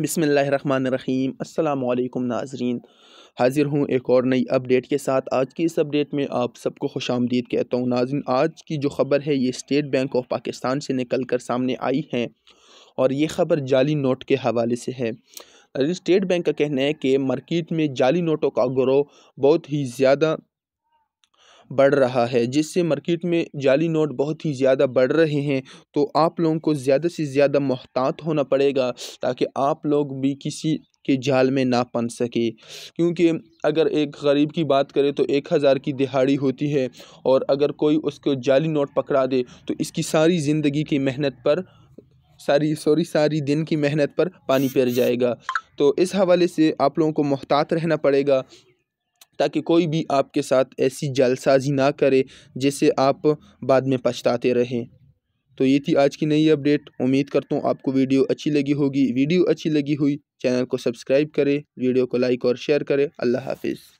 बिसमीम् अल्लाम नाजरीन हाज़िर हूँ एक और नई अपडेट के साथ आज की इस अपडेट में आप सबको खुश आमदीद कहता हूँ नाजरीन आज की जो ख़बर है ये स्टेट बैंक ऑफ पाकिस्तान से निकल कर सामने आई है और ये ख़बर जाली नोट के हवाले से है स्टेट बैंक का कहना है कि मार्केट में जाली नोटों का ग्रोह बहुत ही ज़्यादा बढ़ रहा है जिससे मार्केट में जाली नोट बहुत ही ज़्यादा बढ़ रहे हैं तो आप लोगों को ज़्यादा से ज़्यादा मोहतात होना पड़ेगा ताकि आप लोग भी किसी के जाल में ना पन सके क्योंकि अगर एक गरीब की बात करें तो एक हज़ार की दिहाड़ी होती है और अगर कोई उसको जाली नोट पकड़ा दे तो इसकी सारी ज़िंदगी की मेहनत पर सारी सॉरी सारी दिन की मेहनत पर पानी पैर जाएगा तो इस हवाले से आप लोगों को मोहतात रहना पड़ेगा ताकि कोई भी आपके साथ ऐसी जालसाजी ना करे जिससे आप बाद में पछताते रहें तो ये थी आज की नई अपडेट उम्मीद करता हूँ आपको वीडियो अच्छी लगी होगी वीडियो अच्छी लगी हुई चैनल को सब्सक्राइब करें वीडियो को लाइक और शेयर करें अल्लाह हाफिज़